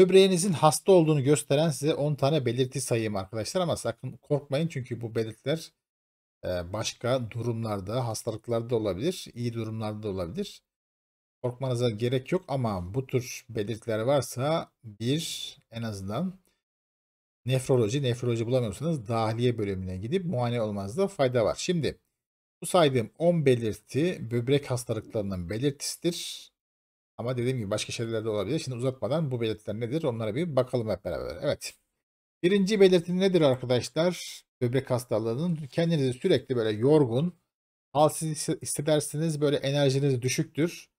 Böbreğinizin hasta olduğunu gösteren size 10 tane belirti sayayım arkadaşlar ama sakın korkmayın çünkü bu belirtiler e, başka durumlarda, hastalıklarda olabilir, iyi durumlarda da olabilir. Korkmanıza gerek yok ama bu tür belirtiler varsa bir en azından nefroloji, nefroloji bulamıyorsanız dahiliye bölümüne gidip muayene olmanızda fayda var. Şimdi bu saydığım 10 belirti böbrek hastalıklarının belirtisidir. Ama dediğim gibi başka şeyler de olabilir. Şimdi uzatmadan bu belirtiler nedir onlara bir bakalım hep beraber. Evet. Birinci belirti nedir arkadaşlar? Böbrek hastalığının kendinizi sürekli böyle yorgun, halsiz hissedersiniz, böyle enerjiniz düşüktür.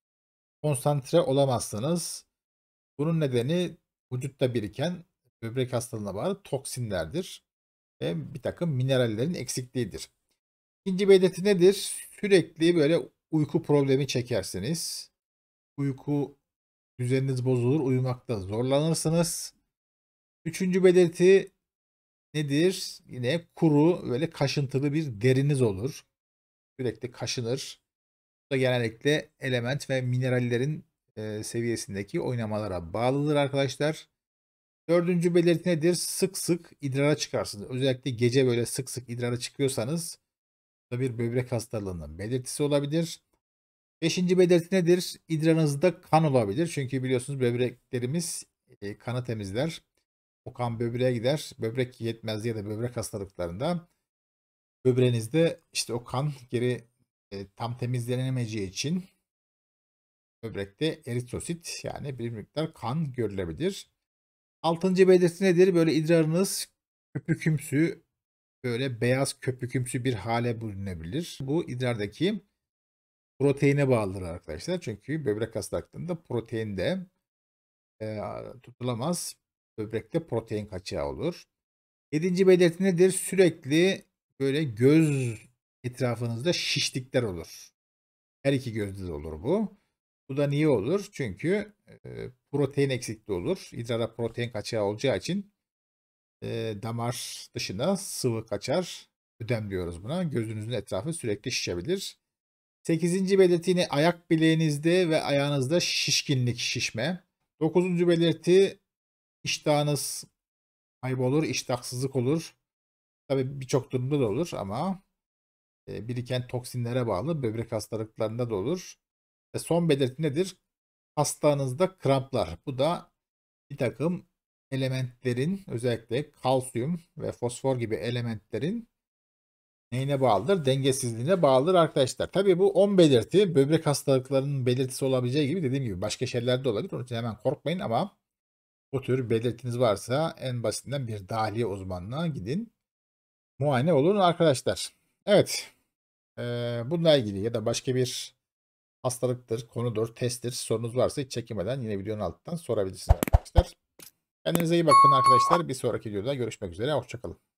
Konsantre olamazsınız. Bunun nedeni vücutta biriken böbrek hastalığına bağlı toksinlerdir ve bir takım minerallerin eksikliğidir. İkinci belirti nedir? Sürekli böyle uyku problemi çekersiniz uyku düzeniniz bozulur, uyumakta zorlanırsınız. Üçüncü belirti nedir? Yine kuru, böyle kaşıntılı bir deriniz olur. Sürekli kaşınır. Bu da genellikle element ve minerallerin e, seviyesindeki oynamalara bağlıdır arkadaşlar. Dördüncü belirti nedir? Sık sık idrara çıkarsınız. Özellikle gece böyle sık sık idrara çıkıyorsanız da bir böbrek hastalığının belirtisi olabilir. Beşinci belirti nedir? İdrarınızda kan olabilir. Çünkü biliyorsunuz böbreklerimiz e, kanı temizler. O kan böbreğe gider. Böbrek yetmezliği ya da böbrek hastalıklarında böbreğinizde işte o kan geri e, tam temizlenemeyeceği için böbrekte eritrosit yani bir miktar kan görülebilir. Altıncı belirti nedir? Böyle idrarınız köpükümsü böyle beyaz köpükümsü bir hale bulunabilir. Bu idrardaki proteine bağlıdır arkadaşlar. Çünkü böbrek hastalıklarında protein de e, tutulamaz. Böbrekte protein kaçağı olur. Yedinci belirti nedir? Sürekli böyle göz etrafınızda şişlikler olur. Her iki gözde de olur bu. Bu da niye olur? Çünkü e, protein eksikliği olur. İdrara protein kaçağı olacağı için e, damar dışına sıvı kaçar. Ödem diyoruz buna. Gözünüzün etrafı sürekli şişebilir sekizinci belirti yine ayak bileğinizde ve ayağınızda şişkinlik, şişme. dokuzuncu belirti iştahınız kaybolur, iştahsızlık olur. Tabi birçok durumda da olur ama e, biriken toksinlere bağlı böbrek hastalıklarında da olur. Ve son belirti nedir? Hastanızda kramplar. Bu da bir takım elementlerin özellikle kalsiyum ve fosfor gibi elementlerin neyine bağlıdır? Dengesizliğine bağlıdır arkadaşlar. Tabii bu 10 belirti böbrek hastalıklarının belirtisi olabileceği gibi dediğim gibi başka şeylerde olabilir. Onun için hemen korkmayın ama bu tür belirtiniz varsa en basitinden bir dahiliye uzmanına gidin. Muayene olun arkadaşlar. Evet. Ee, bununla ilgili ya da başka bir hastalıktır, konudur, testtir sorunuz varsa hiç çekinmeden yine videonun altından sorabilirsiniz arkadaşlar. Kendinize iyi bakın arkadaşlar. Bir sonraki videoda görüşmek üzere. Hoşçakalın.